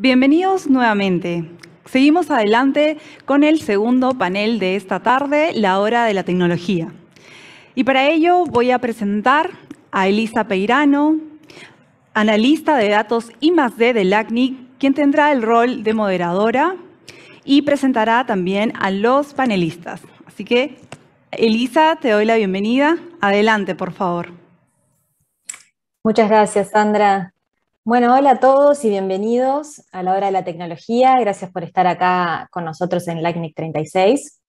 Bienvenidos nuevamente. Seguimos adelante con el segundo panel de esta tarde, la hora de la tecnología. Y para ello voy a presentar a Elisa Peirano, analista de datos I D del ACNI, quien tendrá el rol de moderadora y presentará también a los panelistas. Así que, Elisa, te doy la bienvenida. Adelante, por favor. Muchas gracias, Sandra. Bueno, hola a todos y bienvenidos a la hora de la tecnología. Gracias por estar acá con nosotros en lacnic 36.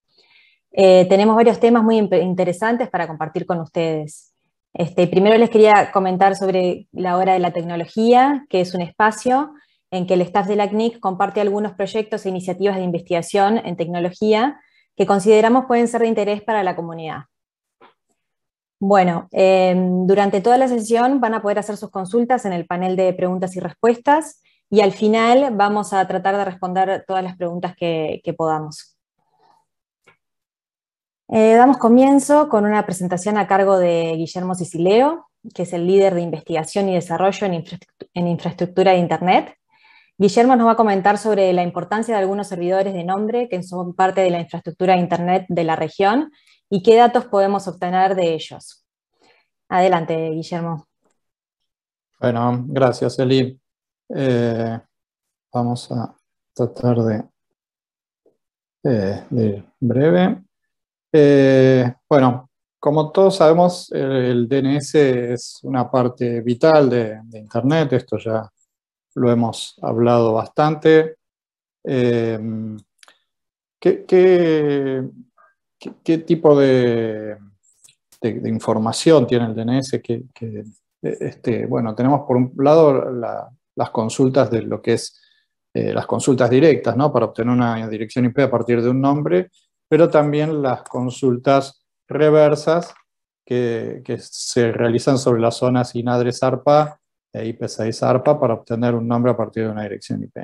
Eh, tenemos varios temas muy interesantes para compartir con ustedes. Este, primero les quería comentar sobre la hora de la tecnología, que es un espacio en que el staff de LACNIC comparte algunos proyectos e iniciativas de investigación en tecnología que consideramos pueden ser de interés para la comunidad. Bueno, em, durante toda la sesión van a poder hacer sus consultas en el panel de preguntas y respuestas y al final vamos a tratar de responder todas las preguntas que, podamos. Eh, damos comienzo con una presentación a cargo de Guillermo Sicileo, que es el líder de investigación y desarrollo en infraestructura de Internet. Guillermo nos va a comentar sobre la importancia de algunos servidores de nombre que son parte de la infraestructura de Internet de la región y qué datos podemos obtener de ellos. Adelante, Guillermo. Bueno, gracias, Eli. Eh, vamos a tratar de, eh, de ir breve. Eh, bueno, como todos sabemos, el, DNS es una parte vital de, Internet, esto ya lo hemos hablado bastante. qué tipo de de, información tiene el DNS que, este, bueno, tenemos por un lado las consultas de lo que es eh, las consultas directas, ¿no? Para obtener una dirección IP a partir de un nombre, pero también las consultas reversas que, se realizan sobre las zonas inadres ARPA e IP6 ARPA para obtener un nombre a partir de una dirección IP.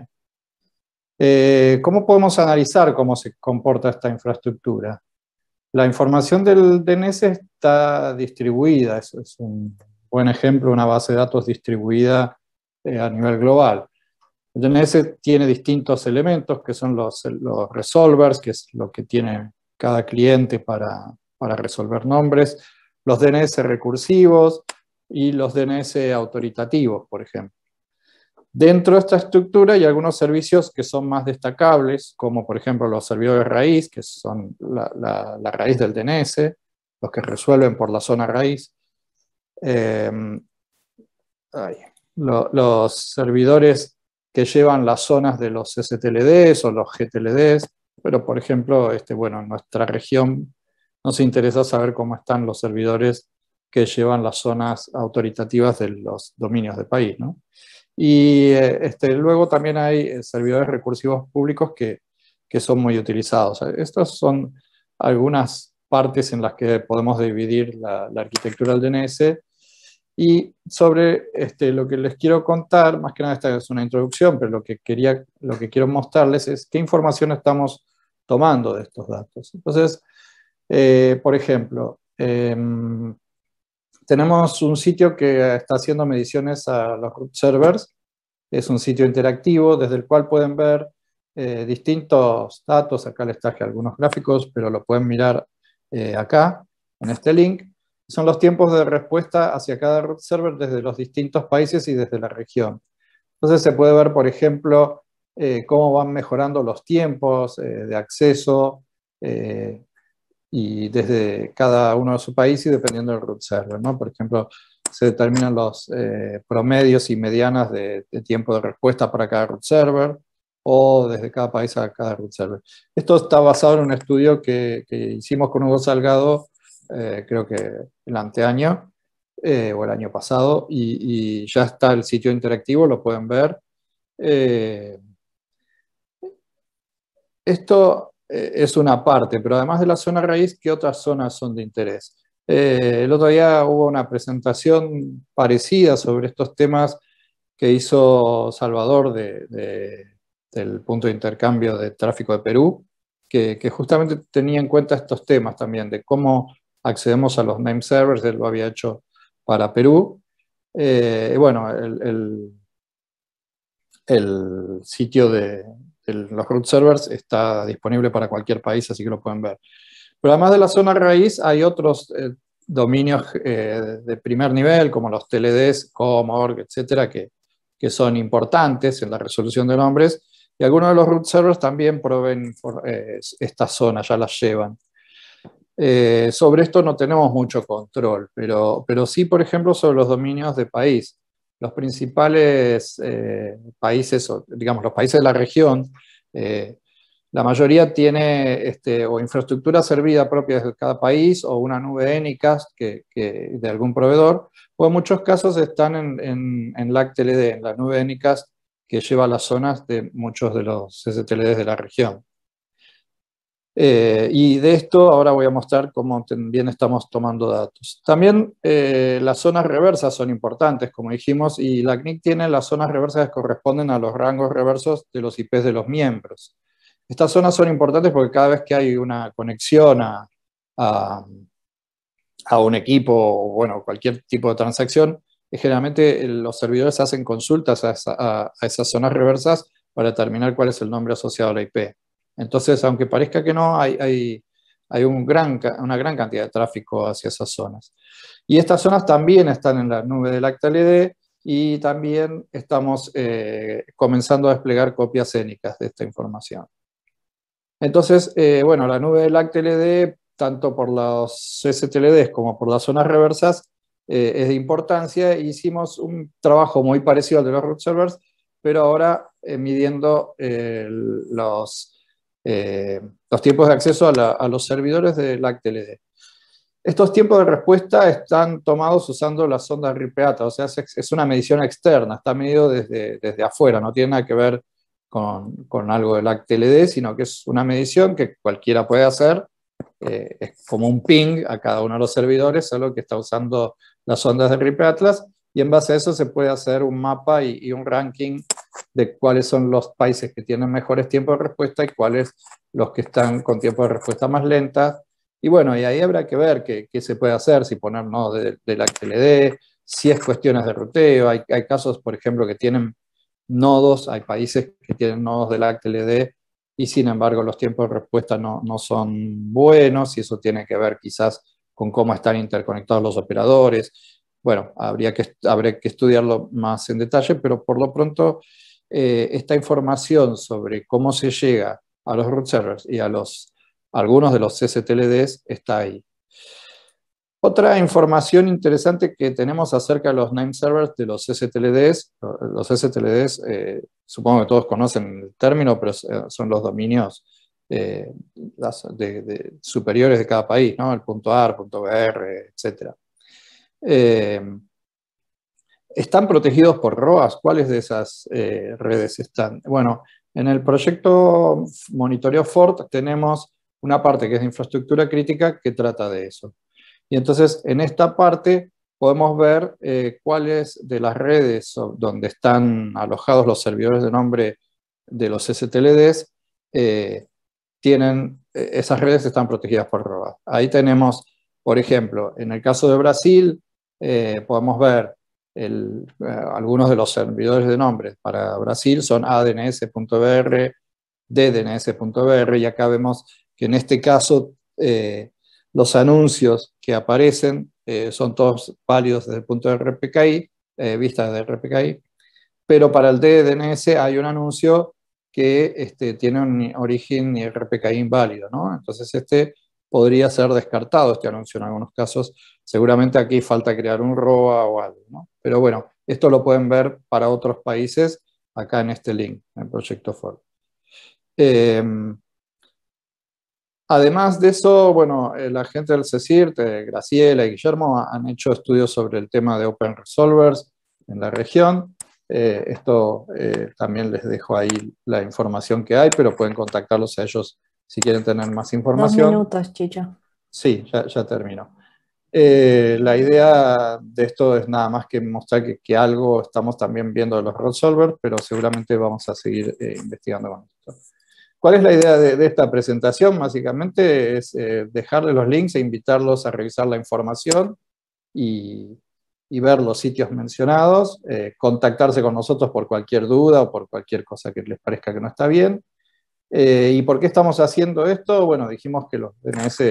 Eh, ¿Cómo podemos analizar cómo se comporta esta infraestructura? La información del DNS está distribuida, es un buen ejemplo, una base de datos distribuida eh, a nivel global. El DNS tiene distintos elementos que son los, resolvers, que es lo que tiene cada cliente para resolver nombres, los DNS recursivos y los DNS autoritativos, por ejemplo. Dentro de esta estructura hay algunos servicios que son más destacables, como por ejemplo los servidores raíz, que son la, raíz del DNS, los que resuelven por la zona raíz. Em, los servidores que llevan las zonas de los STLDs o los GTLDs, pero por ejemplo, este, bueno, en nuestra región nos interesa saber cómo están los servidores que llevan las zonas autoritativas de los dominios de país. ¿no? Y eh, este, luego también hay eh, servidores recursivos públicos que, son muy utilizados. Estas son algunas partes en las que podemos dividir la, arquitectura del DNS. Y sobre este, lo que les quiero contar, más que nada esta es una introducción, pero lo que, quería, lo que quiero mostrarles es qué información estamos tomando de estos datos. Entonces, eh, por ejemplo, em, tenemos un sitio que está haciendo mediciones a los root servers. Es un sitio interactivo desde el cual pueden ver eh, distintos datos. Acá les traje algunos gráficos, pero lo pueden mirar eh, acá, en este link. Son los tiempos de respuesta hacia cada root server desde los distintos países y desde la región. Entonces se puede ver, por ejemplo, eh, cómo van mejorando los tiempos de acceso, y desde cada uno de su país y dependiendo del root server, ¿no? Por ejemplo, se determinan los eh, promedios y medianas de, tiempo de respuesta para cada root server o desde cada país a cada root server. Esto está basado en un estudio que, hicimos con Hugo Salgado, eh, creo que el anteaño eh, o el año pasado, y, y, ya está el sitio interactivo, lo pueden ver. Eh, esto eh, es una parte, pero además de la zona raíz, ¿qué otras zonas son de interés? Eh, el otro día hubo una presentación parecida sobre estos temas que hizo Salvador de, del punto de intercambio de tráfico de Perú, que, justamente tenía en cuenta estos temas también, de cómo accedemos a los name servers, él lo había hecho para Perú. Eh, bueno, el sitio de, los root servers está disponible para cualquier país, así que lo pueden ver. Pero además de la zona raíz, hay otros eh, dominios eh, de primer nivel, como los TLDs, ORG, etcétera, que, son importantes en la resolución de nombres. Y algunos de los root servers también proveen por, eh, esta zona, ya las llevan. sobre esto no tenemos mucho control, pero, pero sí, por ejemplo, sobre los dominios de país los principales eh, países, o, digamos, los países de la región, eh, la mayoría tiene este, o infraestructura servida propia de cada país o una nube ENICAS que, de algún proveedor, o en muchos casos están en, en, LAC-TLD, en la nube ENICAS que lleva a las zonas de muchos de los STLDs de la región. Eh, y de esto ahora voy a mostrar cómo también estamos tomando datos. También eh, las zonas reversas son importantes, como dijimos, y la CNIC tiene las zonas reversas que corresponden a los rangos reversos de los IPs de los miembros. Estas zonas son importantes porque cada vez que hay una conexión a, un equipo o bueno, cualquier tipo de transacción, eh, generalmente los servidores hacen consultas a esas zonas reversas para determinar cuál es el nombre asociado a la IP. Entonces, aunque parezca que no, hay, hay, hay una gran cantidad de tráfico hacia esas zonas. Y estas zonas también están en la nube del ACTLED y también estamos eh, comenzando a desplegar copias cénicas de esta información. Entonces, eh, bueno, la nube del ActLD, tanto por los STLDs como por las zonas reversas, eh, es de importancia. Hicimos un trabajo muy parecido al de los root servers, pero ahora midiendo los, eh, los tiempos de acceso a, los servidores de LACTLD. Estos tiempos de respuesta están tomados usando la sonda ripeata, o sea, es, una medición externa, está medido desde, desde, afuera, no tiene nada que ver con, con algo del ACTLD, sino que es una medición que cualquiera puede hacer, eh, es como un ping a cada uno de los servidores, solo que está usando las ondas de Ripe Atlas, y en base a eso se puede hacer un mapa y, y un ranking de cuáles son los países que tienen mejores tiempos de respuesta y cuáles los que están con tiempos de respuesta más lentas. Y bueno, y ahí habrá que ver qué, qué se puede hacer, si poner nodos de, la XLD, si es cuestiones de ruteo. Hay, casos, por ejemplo, que tienen nodos, hay países que tienen nodos de la XLD y sin embargo los tiempos de respuesta no, no son buenos y eso tiene que ver quizás con cómo están interconectados los operadores bueno, habría que, habría que estudiarlo más en detalle, pero por lo pronto eh, esta información sobre cómo se llega a los root servers y a los, algunos de los STLDs está ahí. Otra información interesante que tenemos acerca de los name servers de los STLDs, los STLDs, eh, supongo que todos conocen el término, pero eh, son los dominios superiores de cada país, ¿no? el .ar, .br, etc. Eh, ¿Están protegidos por ROAS? ¿Cuáles de esas eh, redes están? Bueno, en el proyecto Monitoreo Ford tenemos una parte que es de infraestructura crítica que trata de eso. Y entonces en esta parte podemos ver eh, cuáles de las redes donde están alojados los servidores de nombre de los STLDs tienen, esas redes están protegidas por ROAS. Ahí tenemos, por ejemplo, en el caso de Brasil, eh, podemos ver eh, algunos de los servidores de nombres para Brasil son adns.br, ddns.br, y acá vemos que en este caso eh, los anuncios que aparecen son todos válidos desde el punto de RPKI, vista de RPKI, pero para el DDNS hay un anuncio que este, tiene un origen RPKI inválido, Entonces este podría ser descartado este anuncio en algunos casos. Seguramente aquí falta crear un ROA o algo, ¿no? Pero bueno, esto lo pueden ver para otros países acá en este link, en Proyecto for em, además de eso, bueno, eh, la gente del CECIRT, Graciela y Guillermo, han hecho estudios sobre el tema de Open Resolvers en la región. Eh, esto eh, también les dejo ahí la información que hay, pero pueden contactarlos a ellos si quieren tener más información. Dos minutos, Chicho. Sí, ya, termino. Eh, la idea de esto es nada más que mostrar que, algo estamos también viendo de los resolvers, pero seguramente vamos a seguir eh, investigando con esto. ¿Cuál es la idea de, esta presentación? Básicamente es eh, dejarle los links e invitarlos a revisar la información y ver los sitios mencionados, contactarse con nosotros por cualquier duda o por cualquier cosa que les parezca que no está bien eh, ¿Y por qué estamos haciendo esto? Bueno, dijimos que los DNS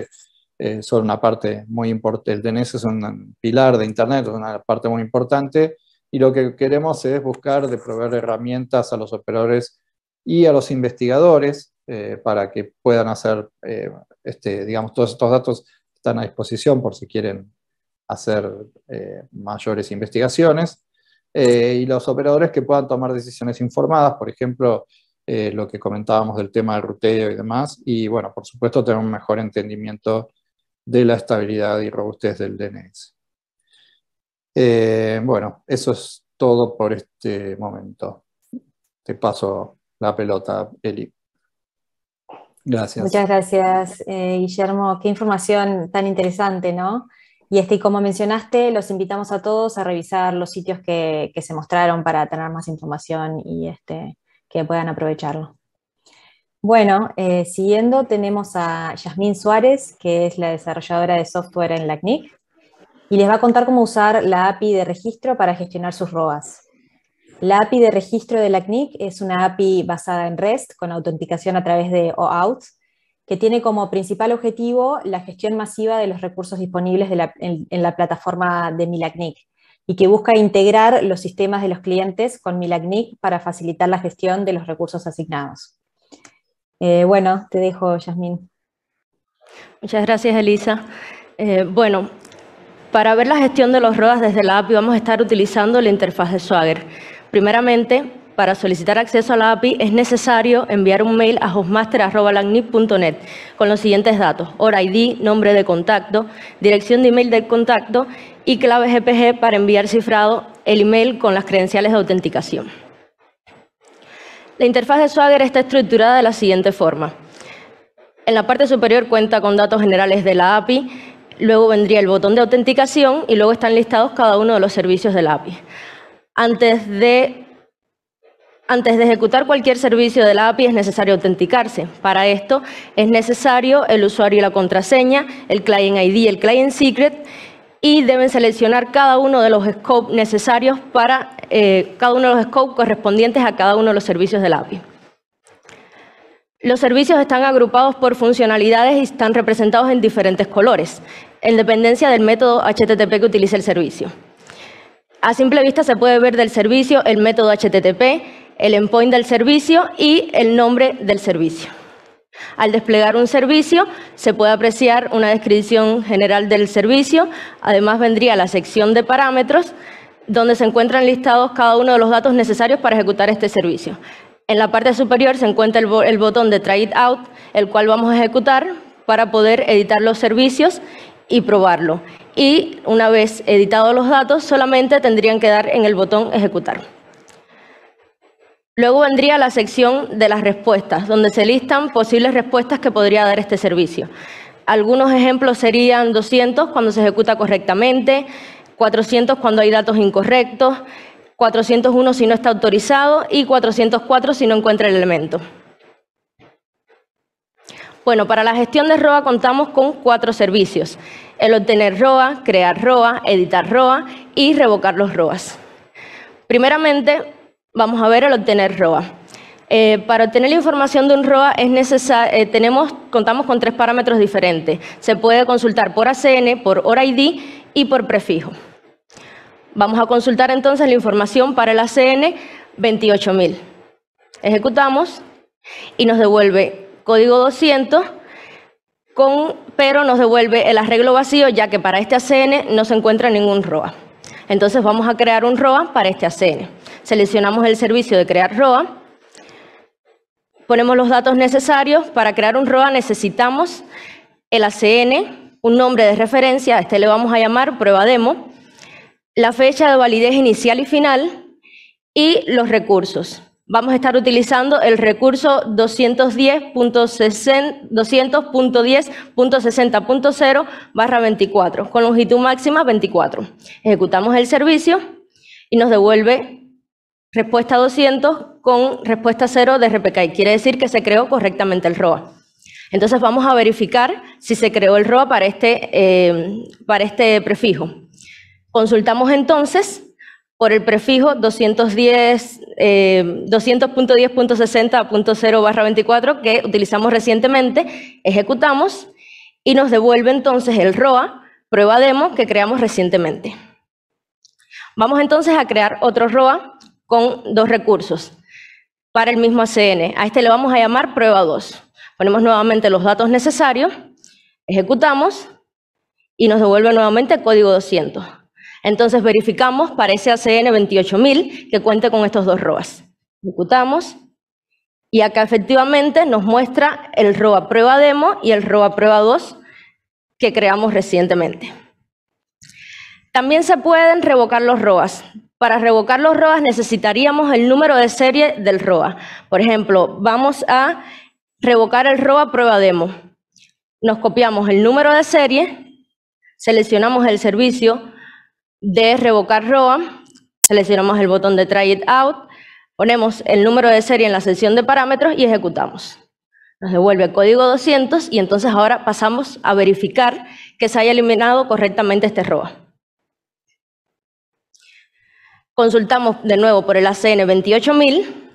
eh, son una parte muy importante, el DNS es un pilar de Internet, es una parte muy importante, y lo que queremos es buscar de proveer herramientas a los operadores y a los investigadores eh, para que puedan hacer, este, digamos, todos estos datos están a disposición por si quieren hacer mayores investigaciones, y los operadores que puedan tomar decisiones informadas, por ejemplo, eh, lo que comentábamos del tema del ruteo y demás, y bueno, por supuesto tener un mejor entendimiento de la estabilidad y robustez del DNS. Eh, bueno, eso es todo por este momento. Te paso la pelota, Eli. Gracias. Muchas gracias, eh, Guillermo. Qué información tan interesante, ¿no? Este, y como mencionaste, los invitamos a todos a revisar los sitios que, que se mostraron para tener más información y, este, que puedan aprovecharlo. Bueno, eh, siguiendo tenemos a Yasmín Suárez, que es la desarrolladora de software en LACNIC, y les va a contar cómo usar la API de registro para gestionar sus robas. La API de registro de LACNIC es una API basada en REST con autenticación a través de OAuth, que tiene como principal objetivo la gestión masiva de los recursos disponibles en, la plataforma de MilaCNIC, y que busca integrar los sistemas de los clientes con Milagnic para facilitar la gestión de los recursos asignados. Eh, bueno, te dejo, Yasmín. Muchas gracias, Elisa. Eh, bueno, para ver la gestión de los ROAS desde la API vamos a estar utilizando la interfaz de Swagger. Primeramente, para solicitar acceso a la API es necesario enviar un mail a hostmaster.lagnip.net con los siguientes datos, hora ID, nombre de contacto, dirección de email del contacto y clave GPG para enviar cifrado el email con las credenciales de autenticación. La interfaz de Swagger está estructurada de la siguiente forma. En la parte superior cuenta con datos generales de la API, luego vendría el botón de autenticación y luego están listados cada uno de los servicios de la API. Antes de, antes de ejecutar cualquier servicio de la API es necesario autenticarse. Para esto es necesario el usuario y la contraseña, el client ID, el client secret y deben seleccionar cada uno de los scopes necesarios para eh, cada uno de los scopes correspondientes a cada uno de los servicios del API. Los servicios están agrupados por funcionalidades y están representados en diferentes colores, en dependencia del método HTTP que utiliza el servicio. A simple vista se puede ver del servicio el método HTTP, el endpoint del servicio y el nombre del servicio. Al desplegar un servicio se puede apreciar una descripción general del servicio, además vendría la sección de parámetros donde se encuentran listados cada uno de los datos necesarios para ejecutar este servicio. En la parte superior se encuentra el, botón de Try It Out, el cual vamos a ejecutar para poder editar los servicios y probarlo. Y una vez editados los datos, solamente tendrían que dar en el botón Ejecutar. Luego vendría la sección de las respuestas, donde se listan posibles respuestas que podría dar este servicio. Algunos ejemplos serían 200 cuando se ejecuta correctamente, 400 cuando hay datos incorrectos, 401 si no está autorizado y 404 si no encuentra el elemento. Bueno, para la gestión de ROA contamos con cuatro servicios. El obtener ROA, crear ROA, editar ROA y revocar los ROAs. Primeramente, Vamos a ver el obtener ROA. Eh, para obtener la información de un ROA es necesario, eh, contamos con tres parámetros diferentes. Se puede consultar por ACN, por hora ID y por prefijo. Vamos a consultar entonces la información para el ACN 28.000. Ejecutamos y nos devuelve código 200, con, pero nos devuelve el arreglo vacío ya que para este ACN no se encuentra ningún ROA. Entonces vamos a crear un ROA para este ACN. Seleccionamos el servicio de crear ROA. Ponemos los datos necesarios. Para crear un ROA necesitamos el ACN, un nombre de referencia, este le vamos a llamar prueba demo, la fecha de validez inicial y final y los recursos. Vamos a estar utilizando el recurso 200.10.60.0 barra 24, con longitud máxima 24. Ejecutamos el servicio y nos devuelve respuesta 200 con respuesta 0 de RPK. quiere decir que se creó correctamente el ROA. Entonces vamos a verificar si se creó el ROA para este, eh, para este prefijo. Consultamos entonces por el prefijo 210.10.60.0 eh, barra 24 que utilizamos recientemente, ejecutamos y nos devuelve entonces el ROA, prueba demo que creamos recientemente. Vamos entonces a crear otro ROA con dos recursos para el mismo ACN. A este le vamos a llamar prueba 2. Ponemos nuevamente los datos necesarios, ejecutamos y nos devuelve nuevamente el código 200. Entonces verificamos para ese ACN 28000 que cuente con estos dos ROAS. Ejecutamos y acá efectivamente nos muestra el ROA prueba demo y el ROA prueba 2 que creamos recientemente. También se pueden revocar los ROAS. Para revocar los ROAS necesitaríamos el número de serie del ROA. Por ejemplo, vamos a revocar el ROA prueba demo. Nos copiamos el número de serie, seleccionamos el servicio de revocar ROA, seleccionamos el botón de Try It Out, ponemos el número de serie en la sección de parámetros y ejecutamos. Nos devuelve el código 200 y entonces ahora pasamos a verificar que se haya eliminado correctamente este ROA. Consultamos de nuevo por el ACN 28000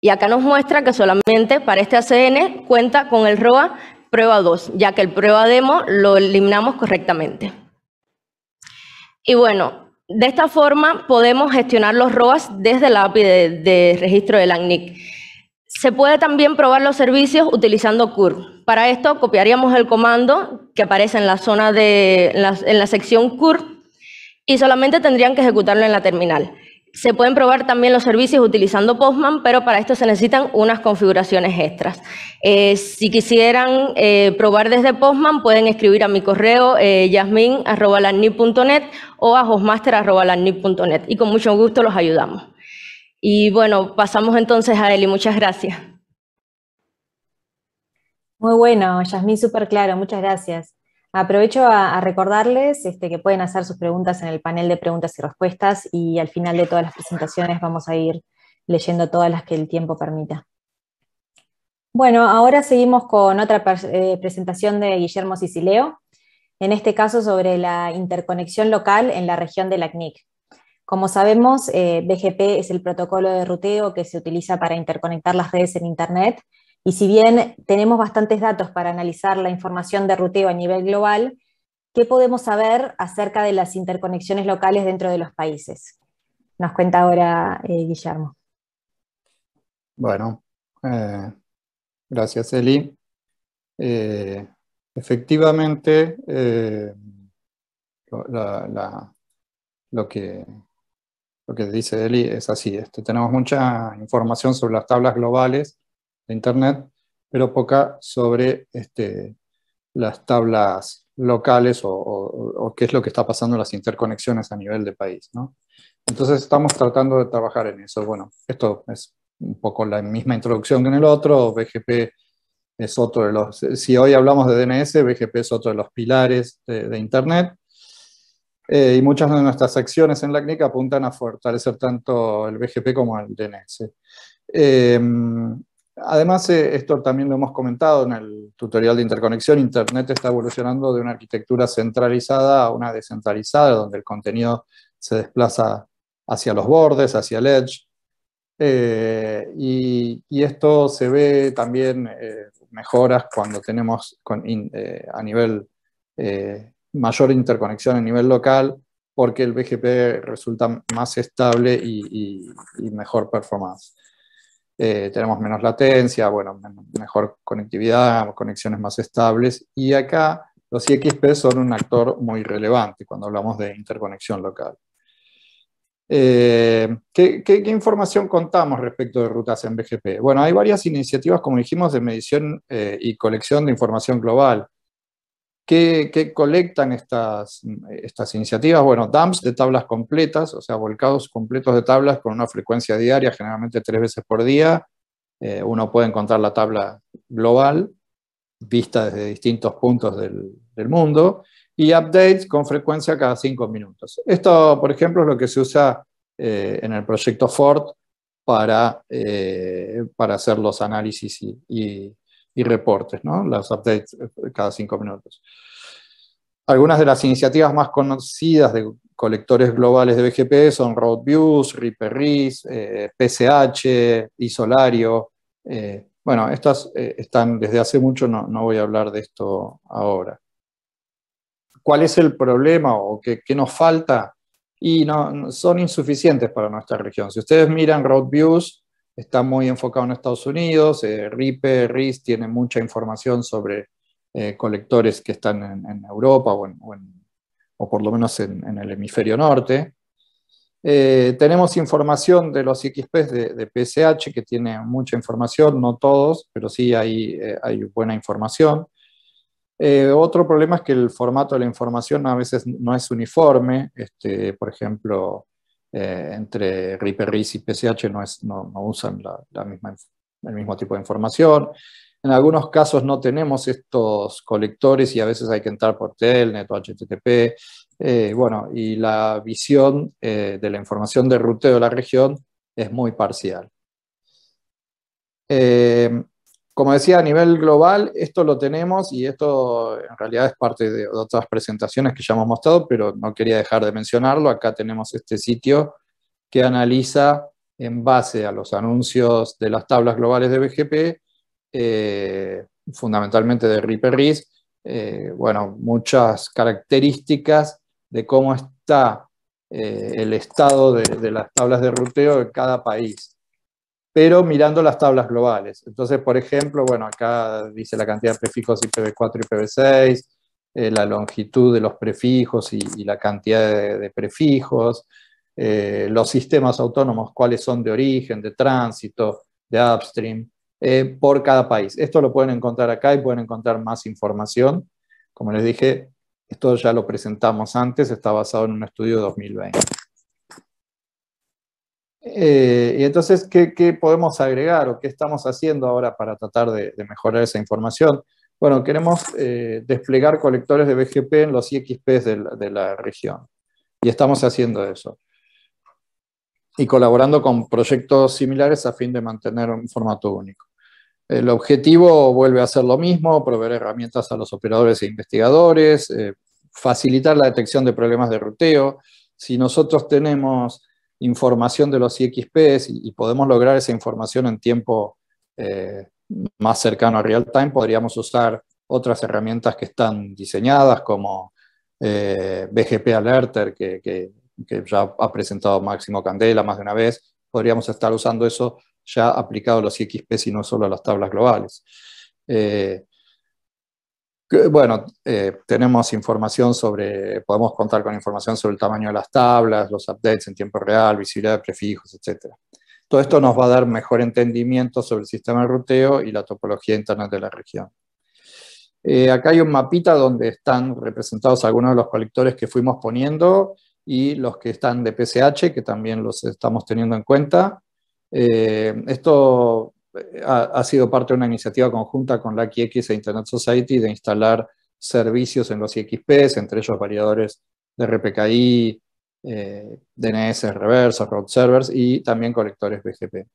y acá nos muestra que solamente para este ACN cuenta con el ROA prueba 2, ya que el prueba demo lo eliminamos correctamente. Y bueno, de esta forma podemos gestionar los ROAS desde la API de, registro de ACNIC. Se puede también probar los servicios utilizando CUR. Para esto copiaríamos el comando que aparece en la zona de en la sección CUR y solamente tendrían que ejecutarlo en la terminal. Se pueden probar también los servicios utilizando Postman, pero para esto se necesitan unas configuraciones extras. Eh, si quisieran eh, probar desde Postman, pueden escribir a mi correo eh, o a hostmaster.net y con mucho gusto los ayudamos. Y bueno, pasamos entonces a Eli. Muchas gracias. Muy bueno, Yasmin, súper claro. Muchas gracias. Aprovecho a, recordarles este, que pueden hacer sus preguntas en el panel de preguntas y respuestas y al final de todas las presentaciones vamos a ir leyendo todas las que el tiempo permita. Bueno, ahora seguimos con otra eh, presentación de Guillermo Sicileo, en este caso sobre la interconexión local en la región de la CNIC. Como sabemos, eh, BGP es el protocolo de ruteo que se utiliza para interconectar las redes en Internet y si bien tenemos bastantes datos para analizar la información de ruteo a nivel global, ¿qué podemos saber acerca de las interconexiones locales dentro de los países? Nos cuenta ahora eh, Guillermo. Bueno, eh, gracias Eli. Eh, efectivamente, lo, que, lo que dice Eli es así. Este, tenemos mucha información sobre las tablas globales de Internet, pero poca sobre este, las tablas locales o, qué es lo que está pasando en las interconexiones a nivel de país. ¿no? Entonces estamos tratando de trabajar en eso. Bueno, esto es un poco la misma introducción que en el otro, BGP es otro de los, si hoy hablamos de DNS, BGP es otro de los pilares de, Internet. Eh, y muchas de nuestras acciones en la clínica apuntan a fortalecer tanto el BGP como el DNS. Em, Además, eh, esto también lo hemos comentado en el tutorial de interconexión, Internet está evolucionando de una arquitectura centralizada a una descentralizada, donde el contenido se desplaza hacia los bordes, hacia el edge. Eh, y, esto se ve también eh, mejoras cuando tenemos a nivel mayor interconexión a nivel local, porque el BGP resulta más estable y, y mejor performance. Eh, tenemos menos latencia, mejor conectividad, conexiones más estables. Y acá los IXP son un actor muy relevante cuando hablamos de interconexión local. Eh, ¿qué, información contamos respecto de rutas en BGP? Bueno, hay varias iniciativas, como dijimos, de medición eh, y colección de información global. ¿Qué, colectan estas, estas iniciativas? Bueno, dumps de tablas completas, o sea, volcados completos de tablas con una frecuencia diaria, generalmente tres veces por día. Eh, uno puede encontrar la tabla global, vista desde distintos puntos del, mundo, y updates con frecuencia cada cinco minutos. Esto, por ejemplo, es lo que se usa eh, en el proyecto Ford para, eh, para hacer los análisis y y reportes, ¿no? las updates eh, cada cinco minutos. Algunas de las iniciativas más conocidas de colectores globales de BGP son RoadViews, RipperRis, PCH, eh, Isolario. Eh, bueno, estas están desde hace mucho, no, voy a hablar de esto ahora. ¿Cuál es el problema o qué, nos falta? Y no, son insuficientes para nuestra región. Si ustedes miran RoadViews, está muy enfocado en Estados Unidos. Eh, RIPE, RIS tiene mucha información sobre eh, colectores que están en, Europa o, por lo menos en, el hemisferio norte. Eh, tenemos información de los XPs de, PSH, que tiene mucha información, no todos, pero sí hay, hay buena información. otro problema es que el formato de la información a veces no es uniforme. Este, por ejemplo, eh, entre RIPRIS y PCH no, no, usan la, misma, el mismo tipo de información. En algunos casos no tenemos estos colectores y a veces hay que entrar por Telnet o HTTP. Eh, bueno, y la visión eh, de la información de ruteo de la región es muy parcial como decía, a nivel global, esto lo tenemos y esto en realidad es parte de otras presentaciones que ya hemos mostrado, pero no quería dejar de mencionarlo. Acá tenemos este sitio que analiza en base a los anuncios de las tablas globales de BGP, eh, fundamentalmente de Riperris, eh, bueno, muchas características de cómo está eh, el estado de, de las tablas de ruteo de cada país pero mirando las tablas globales. Entonces, por ejemplo, bueno, acá dice la cantidad de prefijos IPv4 y IPv6, eh, la longitud de los prefijos y, la cantidad de, prefijos, eh, los sistemas autónomos, cuáles son de origen, de tránsito, de upstream, eh, por cada país. Esto lo pueden encontrar acá y pueden encontrar más información. Como les dije, esto ya lo presentamos antes, está basado en un estudio de 2020. Eh, y entonces, ¿qué, podemos agregar o qué estamos haciendo ahora para tratar de, mejorar esa información? Bueno, queremos eh, desplegar colectores de BGP en los IXPs de la, de la, región. Y estamos haciendo eso. Y colaborando con proyectos similares a fin de mantener un formato único. El objetivo vuelve a ser lo mismo, proveer herramientas a los operadores e investigadores, eh, facilitar la detección de problemas de ruteo. Si nosotros tenemos información de los IXPs y, podemos lograr esa información en tiempo eh, más cercano a real time, podríamos usar otras herramientas que están diseñadas como eh, BGP Alerter, que, ya ha presentado Máximo Candela más de una vez, podríamos estar usando eso ya aplicado a los IXPs y no solo a las tablas globales. Eh, bueno, eh, tenemos información sobre, podemos contar con información sobre el tamaño de las tablas, los updates en tiempo real, visibilidad de prefijos, etc. Todo esto nos va a dar mejor entendimiento sobre el sistema de ruteo y la topología interna de la región. Eh, acá hay un mapita donde están representados algunos de los colectores que fuimos poniendo y los que están de PCH, que también los estamos teniendo en cuenta. Eh, esto ha, sido parte de una iniciativa conjunta con la QX e Internet Society de instalar servicios en los IXPs, entre ellos variadores de RPKI, eh, DNS reversos, road servers y también colectores BGP.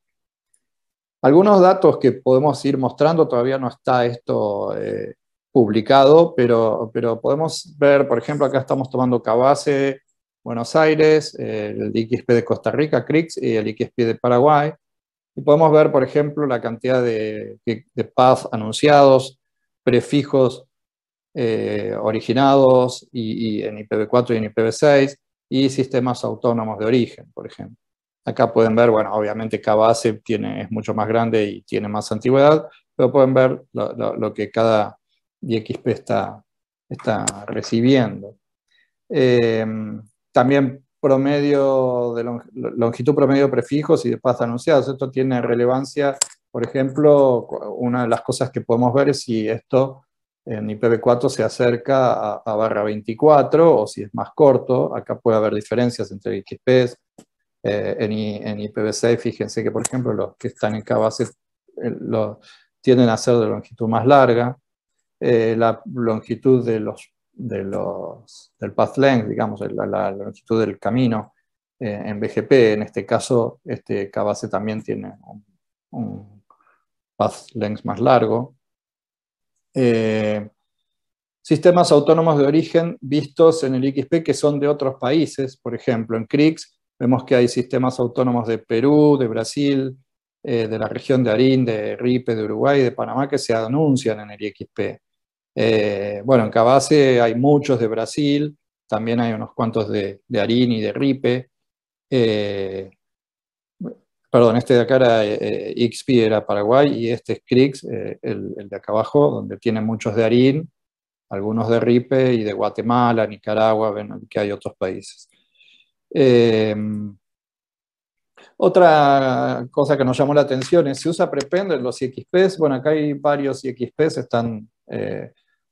Algunos datos que podemos ir mostrando, todavía no está esto eh, publicado, pero, podemos ver, por ejemplo, acá estamos tomando Cabase, Buenos Aires, eh, el IXP de Costa Rica, CRIX, y el IXP de Paraguay. Y podemos ver, por ejemplo, la cantidad de, de paths anunciados, prefijos eh, originados y, en IPv4 y en IPv6, y sistemas autónomos de origen, por ejemplo. Acá pueden ver, bueno, obviamente cada base tiene, es mucho más grande y tiene más antigüedad, pero pueden ver lo, que cada IXP está, está recibiendo. Eh, también promedio de longitud promedio prefijos y de pasos anunciados. Esto tiene relevancia, por ejemplo, una de las cosas que podemos ver es si esto en IPv4 se acerca a, barra 24 o si es más corto. Acá puede haber diferencias entre XPs. Eh, en, en, IPv6, fíjense que, por ejemplo, los que están en cada base eh, los tienden a ser de longitud más larga. Eh, la longitud de los del path length, digamos, la, longitud del camino eh, en BGP. En este caso, este base también tiene un, path length más largo. Eh, sistemas autónomos de origen vistos en el XP que son de otros países, por ejemplo, en CRIX vemos que hay sistemas autónomos de Perú, de Brasil, eh, de la región de Arín, de Ripe, de Uruguay, de Panamá que se anuncian en el IXP eh, bueno, en Cabase hay muchos de Brasil, también hay unos cuantos de, de y de Ripe. Eh, perdón, este de acá era eh, XP, era Paraguay, y este es Crix, el, de acá abajo, donde tiene muchos de Arín, algunos de Ripe y de Guatemala, Nicaragua, que hay otros países. Otra cosa que nos llamó la atención es, ¿se usa prepender los IXPs? Bueno, acá hay varios IXPs, están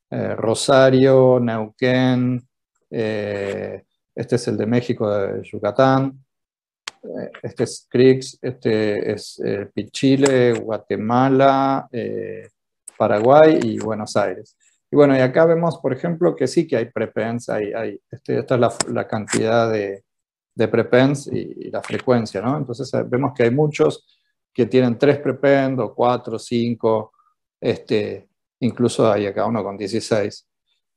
eh, Rosario, Neuquén, eh, este es el de México, de eh, Yucatán, este es Crix, este es Pichile, Guatemala, Paraguay y Buenos Aires. Y bueno, y acá vemos, por ejemplo, que sí que hay prepens, este, esta es la, cantidad de, de prepens y, la frecuencia, ¿no? Entonces vemos que hay muchos que tienen tres prepends o cuatro, cinco, este, incluso hay acá uno con 16.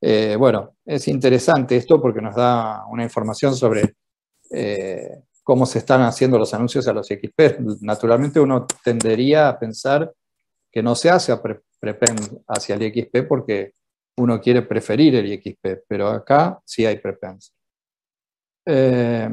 Eh, bueno, es interesante esto porque nos da una información sobre eh, cómo se están haciendo los anuncios a los XP. Naturalmente uno tendería a pensar que no se hace a hacia el XP porque uno quiere preferir el XP, pero acá sí hay prepends. Eh,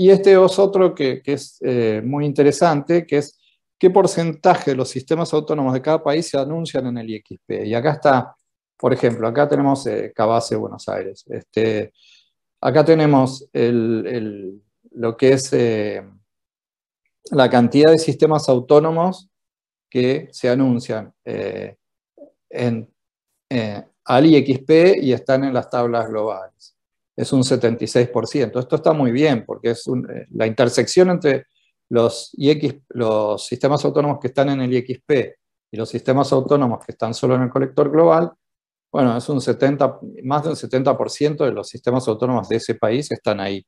y este es otro que, es muy interesante, que es qué porcentaje de los sistemas autónomos de cada país se anuncian en el IXP. Y acá está, por ejemplo, acá tenemos eh, Cabase, Buenos Aires. Este, acá tenemos lo que es eh, la cantidad de sistemas autónomos que se anuncian eh, en, al IXP y están en las tablas globales. Es un 76%. Esto está muy bien porque es la intersección entre los, los sistemas autónomos que están en el IXP y los sistemas autónomos que están solo en el colector global, bueno, es un 70, más de un 70% de los sistemas autónomos de ese país están ahí.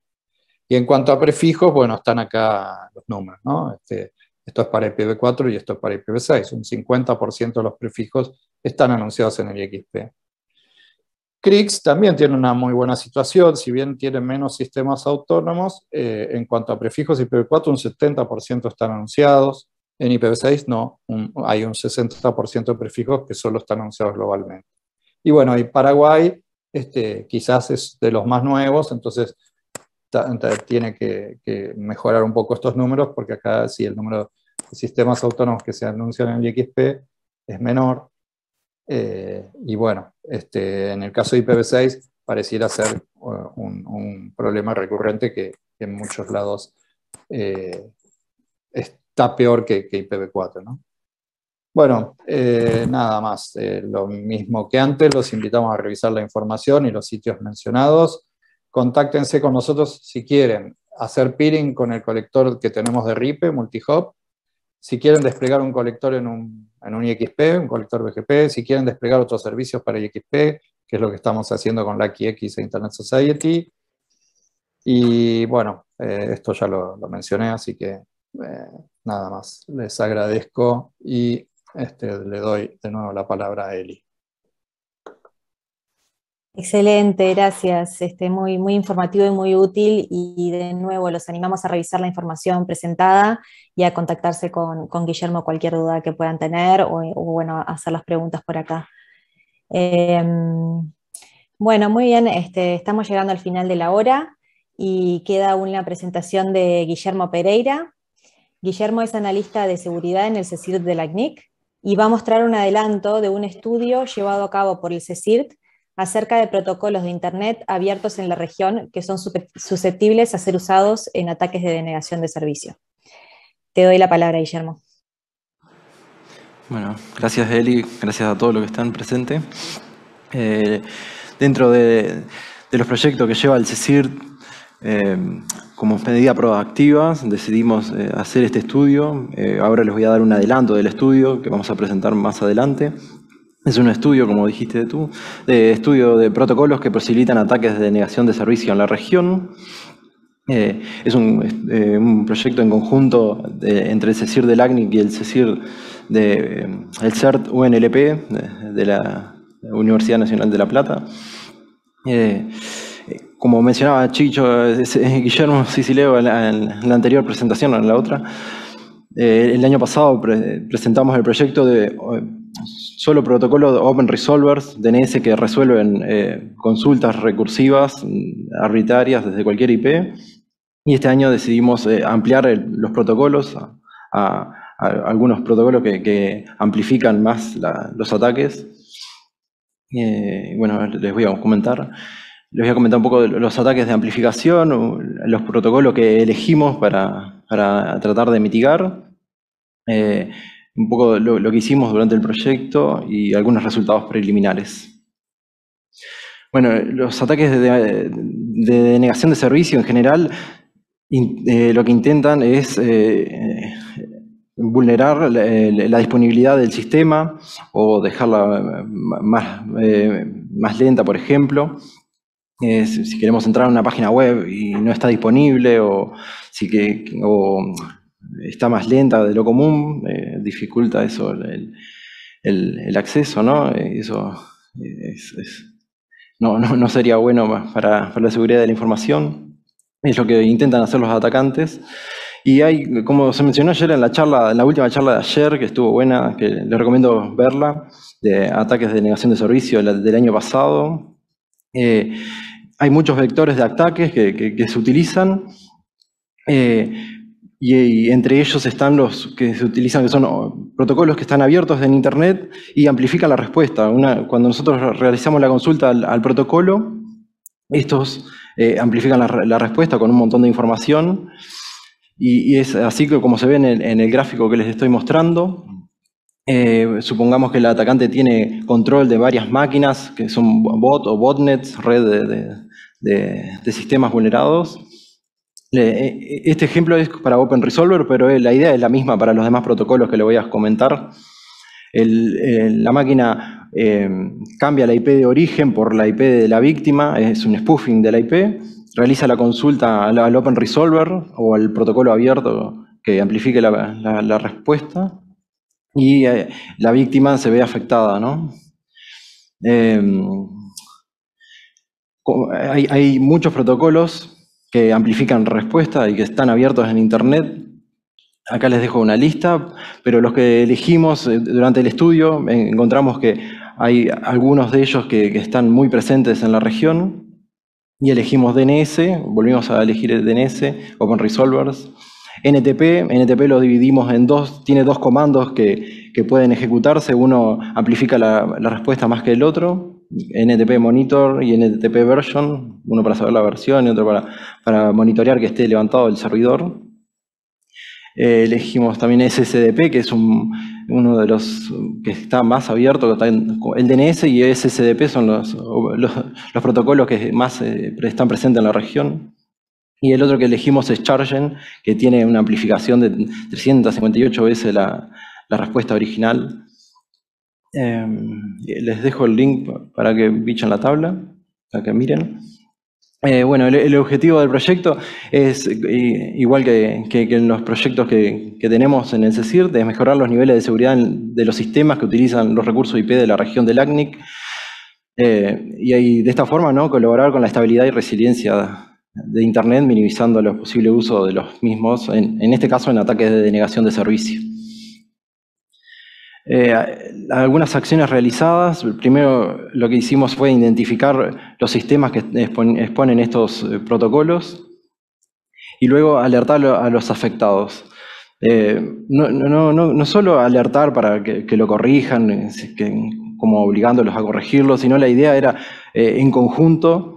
Y en cuanto a prefijos, bueno, están acá los números, ¿no? Este, esto es para IPv4 y esto es para IPv6. Un 50% de los prefijos están anunciados en el IXP. Crix también tiene una muy buena situación, si bien tiene menos sistemas autónomos, eh, en cuanto a prefijos IPv4, un 70% están anunciados, en IPv6 no, hay un 60% de prefijos que solo están anunciados globalmente. Y bueno, y Paraguay este, quizás es de los más nuevos, entonces tiene que, que, mejorar un poco estos números, porque acá sí el número de sistemas autónomos que se anuncian en el IXP es menor, eh, y bueno, este, en el caso de IPv6 pareciera ser uh, un, problema recurrente que, en muchos lados eh, está peor que, IPv4. Bueno, eh, nada más, lo mismo que antes, los invitamos a revisar la información y los sitios mencionados. Contáctense con nosotros si quieren hacer peering con el colector que tenemos de RIPE, Multihop, si quieren desplegar un colector en un, en un IXP, un colector BGP, si quieren desplegar otros servicios para IXP, que es lo que estamos haciendo con la e Internet Society. Y bueno, eh, esto ya lo, mencioné, así que eh, nada más. Les agradezco y este, le doy de nuevo la palabra a Eli. Excelente, gracias. Este, muy, muy informativo y muy útil. Y de nuevo, los animamos a revisar la información presentada y a contactarse con, con Guillermo cualquier duda que puedan tener o, bueno, hacer las preguntas por acá. Em, bueno, muy bien, este, estamos llegando al final de la hora y queda una presentación de Guillermo Pereira. Guillermo es analista de seguridad en el CECIRT de la CNIC y va a mostrar un adelanto de un estudio llevado a cabo por el CECIRT acerca de protocolos de Internet abiertos en la región que son susceptibles a ser usados en ataques de denegación de servicio. Te doy la palabra, Guillermo. Bueno, gracias Eli, gracias a todos los que están presentes. Eh, dentro de, los proyectos que lleva el CECIR, eh, como medida proactiva, decidimos eh, hacer este estudio. ahora les voy a dar un adelanto del estudio que vamos a presentar más adelante. Es un estudio, como dijiste tú, de estudio de protocolos que posibilitan ataques de negación de servicio en la región. Eh, es eh, un, proyecto en conjunto entre el CECIR del ACNIC y el CECIR de, eh, el CERT UNLP de, la Universidad Nacional de La Plata. como mencionaba Chicho, Guillermo Sicileo en la, en la anterior presentación, o en la otra, eh, el año pasado presentamos el proyecto de eh, solo protocolo de Open Resolvers, DNS que resuelven eh, consultas recursivas, mm, arbitrarias desde cualquier IP. Y este año decidimos ampliar los protocolos a, algunos protocolos que, amplifican más los ataques. bueno, les voy a comentar. Les voy a comentar un poco los ataques de amplificación, los protocolos que elegimos para, para tratar de mitigar. Eh, un poco lo, que hicimos durante el proyecto y algunos resultados preliminares. Bueno, los ataques de, denegación de servicio en general eh, lo que intentan es eh, vulnerar la, disponibilidad del sistema o dejarla más lenta, por ejemplo si queremos entrar a una página web y no está disponible o, si que, está más lenta de lo común, eh, dificulta eso el, acceso, ¿no? Eh, eso no, sería bueno para, para, la seguridad de la información. Es lo que intentan hacer los atacantes. Y hay, como se mencionó ayer en la charla, en la última charla de ayer, que estuvo buena, que les recomiendo verla, de ataques de negación de servicio del año pasado. Eh, hay muchos vectores de ataques que, se utilizan. Eh, y, entre ellos están los que se utilizan, que son oh, protocolos que están abiertos en Internet y amplifican la respuesta. cuando nosotros realizamos la consulta al, protocolo, estos eh, amplifican la, respuesta con un montón de información y, es así como se ve en el, gráfico que les estoy mostrando. Eh, supongamos que el atacante tiene control de varias máquinas, que son bot o botnets, red de de, sistemas vulnerados. Eh, este ejemplo es para Open Resolver, pero eh, la idea es la misma para los demás protocolos que le voy a comentar. Eh, la máquina cambia la IP de origen por la IP de la víctima, es un spoofing de la IP, realiza la consulta al, Open Resolver o al protocolo abierto que amplifique la, respuesta y la víctima se ve afectada. ¿no? Eh, hay, muchos protocolos que amplifican respuesta y que están abiertos en Internet. Acá les dejo una lista, pero los que elegimos eh, durante el estudio eh, encontramos que hay algunos de ellos que, están muy presentes en la región y elegimos DNS, volvimos a elegir DNS o con Resolvers. NTP, NTP lo dividimos en dos, tiene dos comandos que, pueden ejecutarse, uno amplifica la respuesta más que el otro. NTP Monitor y NTP Version, uno para saber la versión y otro para, para monitorear que esté levantado el servidor. Eh, elegimos también SSDP, que es uno de los que está más abierto. El DNS y SSDP son los, los, protocolos que más eh, están presentes en la región. Y el otro que elegimos es Chargen, que tiene una amplificación de 358 veces la, la respuesta original. Em, les dejo el link para que bichen la tabla, para que miren. Eh, bueno, el, objetivo del proyecto es, eh, igual que, en los proyectos que, tenemos en el CECIRT, es mejorar los niveles de seguridad de los sistemas que utilizan los recursos IP de la región del ACNIC. Eh, y de esta forma, ¿no? colaborar con la estabilidad y resiliencia de Internet, minimizando los posibles usos de los mismos, en, en este caso en ataques de denegación de servicio. Eh, algunas acciones realizadas. Primero lo que hicimos fue identificar los sistemas que exponen estos eh, protocolos y luego alertar a los afectados. Eh, no, no, solo alertar para que, lo corrijan, como obligándolos a corregirlo, sino la idea era en conjunto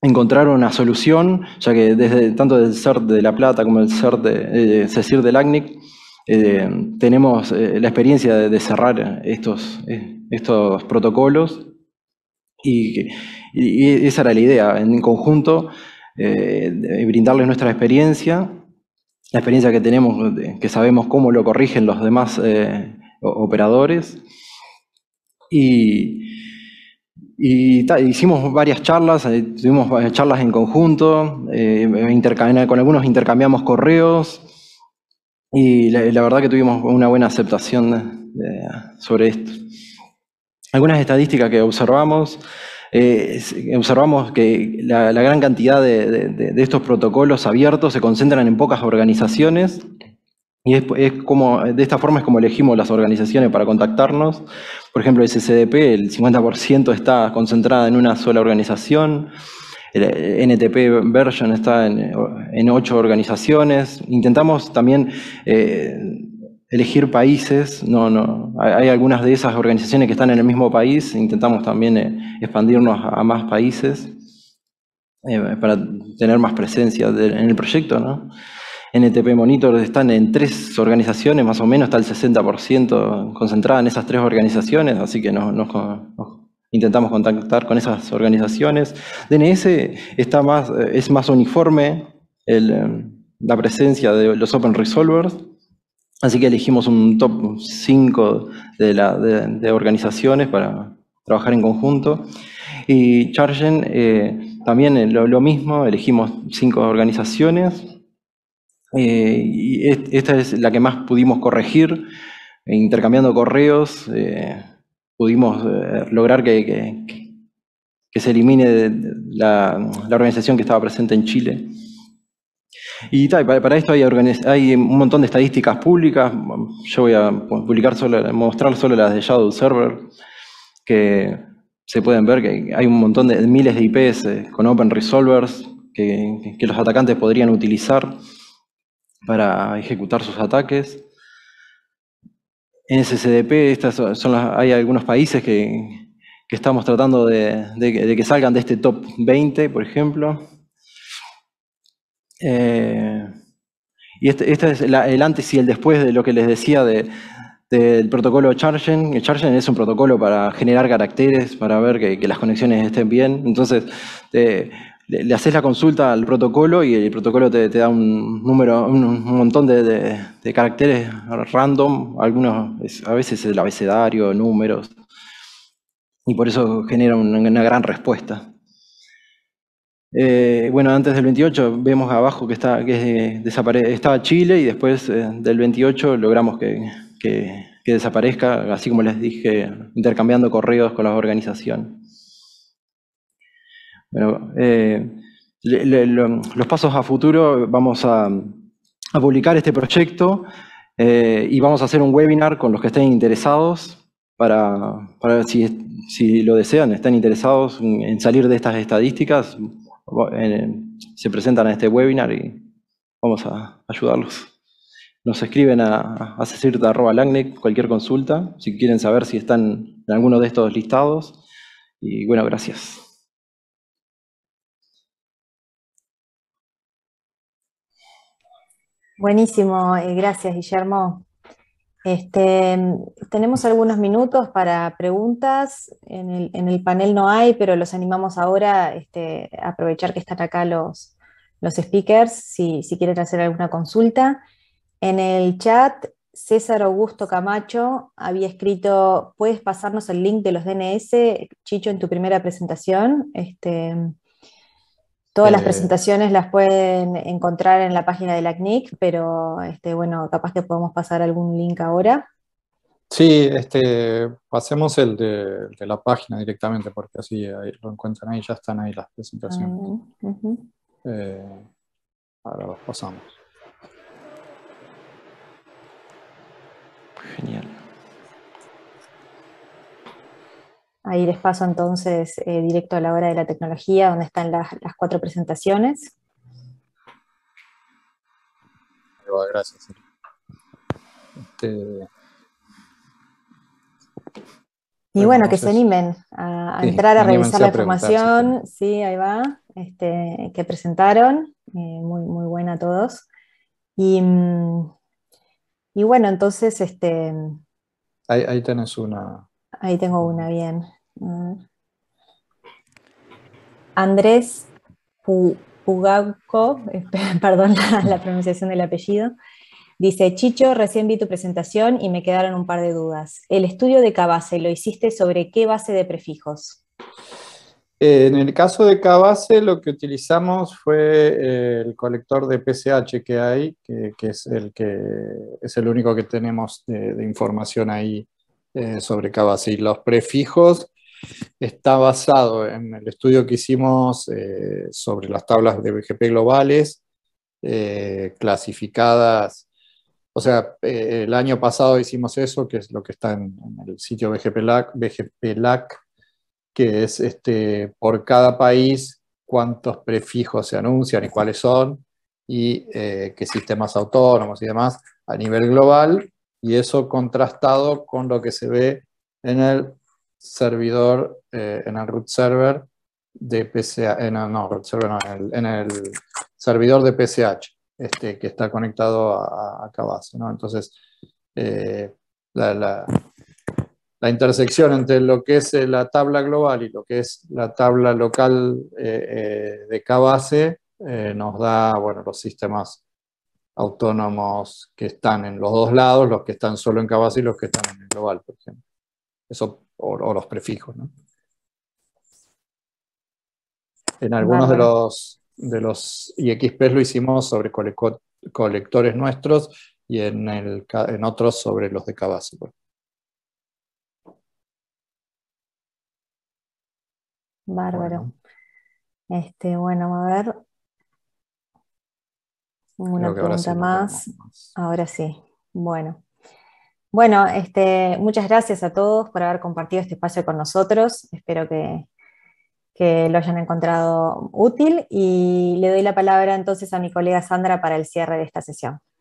encontrar una solución, ya que desde, tanto del CERT de La Plata como el CERT de, CECIR de LACNIC eh, tenemos eh, la experiencia de, cerrar estos, eh, estos protocolos y, esa era la idea, en conjunto brindarles nuestra experiencia, la experiencia que tenemos, que sabemos cómo lo corrigen los demás operadores y, hicimos varias charlas, tuvimos charlas en conjunto, con algunos intercambiamos correos, y la, verdad que tuvimos una buena aceptación sobre esto. Algunas estadísticas que observamos, eh, observamos que la, gran cantidad de, estos protocolos abiertos se concentran en pocas organizaciones y es, como, de esta forma es como elegimos las organizaciones para contactarnos. Por ejemplo, el CCDP, el 50% está concentrada en una sola organización, eh, NTP version está eh, en, ocho organizaciones. Intentamos también eh, elegir países. No, no. Hay algunas de esas organizaciones que están en el mismo país. Intentamos también expandirnos a más países para tener más presencia en el proyecto. NTP Monitor están en tres organizaciones, más o menos, está el 60% concentrada en esas tres organizaciones, así que nos Intentamos contactar con esas organizaciones. DNS está más, eh, es más uniforme eh, la presencia de los Open Resolvers, así que elegimos un top 5 de, organizaciones para trabajar en conjunto. Y Chargen eh, también lo, mismo, elegimos cinco organizaciones. esta es la que más pudimos corregir, intercambiando correos pudimos eh, lograr que, se elimine la, organización que estaba presente en Chile. Y para esto hay, hay, un montón de estadísticas públicas. Yo voy a publicar solo, mostrar solo las de Shadow Server, que se pueden ver que hay un montón de miles de IPs eh, con Open Resolvers que, que los atacantes podrían utilizar para ejecutar sus ataques en SCDP estas son hay algunos países que, estamos tratando de, que salgan de este top 20, por ejemplo. Eh, y este, este es el antes y el después de lo que les decía del protocolo Chargen. El Chargen es un protocolo para generar caracteres, para ver que, las conexiones estén bien. Entonces, eh, le, haces la consulta al protocolo y el protocolo te, da un número, un, montón de, caracteres random, algunos, a veces el abecedario, números, y por eso genera una, gran respuesta. Eh, bueno, antes del 28 vemos abajo que, está, estaba Chile y después eh, del 28 logramos que, desaparezca, así como les dije, intercambiando correos con la organización. Bueno, eh, los pasos a futuro, vamos a, publicar este proyecto eh, y vamos a hacer un webinar con los que estén interesados para, ver si, lo desean, están interesados en salir de estas estadísticas, eh, se presentan a este webinar y vamos a ayudarlos. Nos escriben a, a cualquier consulta, si quieren saber si están en alguno de estos listados. Y bueno, gracias. Buenísimo, eh, gracias Guillermo. Este, tenemos algunos minutos para preguntas. En el, panel no hay, pero los animamos ahora este, a aprovechar que están acá los, los speakers si, quieren hacer alguna consulta. En el chat, César Augusto Camacho había escrito, puedes pasarnos el link de los DNS, Chicho, en tu primera presentación. Este, Todas las eh, presentaciones las pueden encontrar en la página de la CNIC, pero este, bueno, capaz que podemos pasar algún link ahora. Sí, este, pasemos el de, la página directamente, porque así lo encuentran ahí, ya están ahí las presentaciones. Ah, eh, ahora los pasamos. Genial. Ahí les paso entonces eh, directo a la hora de la tecnología, donde están las, cuatro presentaciones. Gracias. Este, y bueno, que se animen a, entrar a revisar la información. Sí. ahí va, este, que presentaron. Eh, muy, muy buena a todos. Mm, y, bueno, entonces... Este, ahí, ahí tenés una, ahí tengo una bien. Andrés Pugauco, perdón la, pronunciación del apellido, dice, Chicho, recién vi tu presentación y me quedaron un par de dudas. ¿El estudio de Cabase lo hiciste sobre qué base de prefijos? Eh, en el caso de Cabase lo que utilizamos fue eh, el colector de PCH que hay, que, es, el que, es el único que tenemos de información ahí eh, sobre y Los prefijos está basado en el estudio que hicimos eh, sobre las tablas de BGP globales eh, clasificadas. O sea, eh, el año pasado hicimos eso, que es lo que está en, el sitio BGP LAC que es este, por cada país cuántos prefijos se anuncian y cuáles son, y qué sistemas autónomos y demás a nivel global y eso contrastado con lo que se ve en el servidor, eh, en el root server de PCH, en no, root server, en, el, servidor de PCH, este, que está conectado a, a base Entonces, eh, la, intersección entre lo que es eh, la tabla global y lo que es la tabla local eh, de KBase nos da, bueno, los sistemas autónomos que están en los dos lados, los que están solo en cabaz y los que están en el global, por ejemplo. Eso, o, los prefijos, ¿no? En algunos de los de los lo hicimos sobre colectores nuestros y en, el, en otros sobre los de cabaz Bárbaro. Este, bueno, a ver, una pregunta más. Ahora sí. Bueno. Bueno, este, muchas gracias a todos por haber compartido este espacio con nosotros. Espero que, que lo hayan encontrado útil y le doy la palabra entonces a mi colega Sandra para el cierre de esta sesión.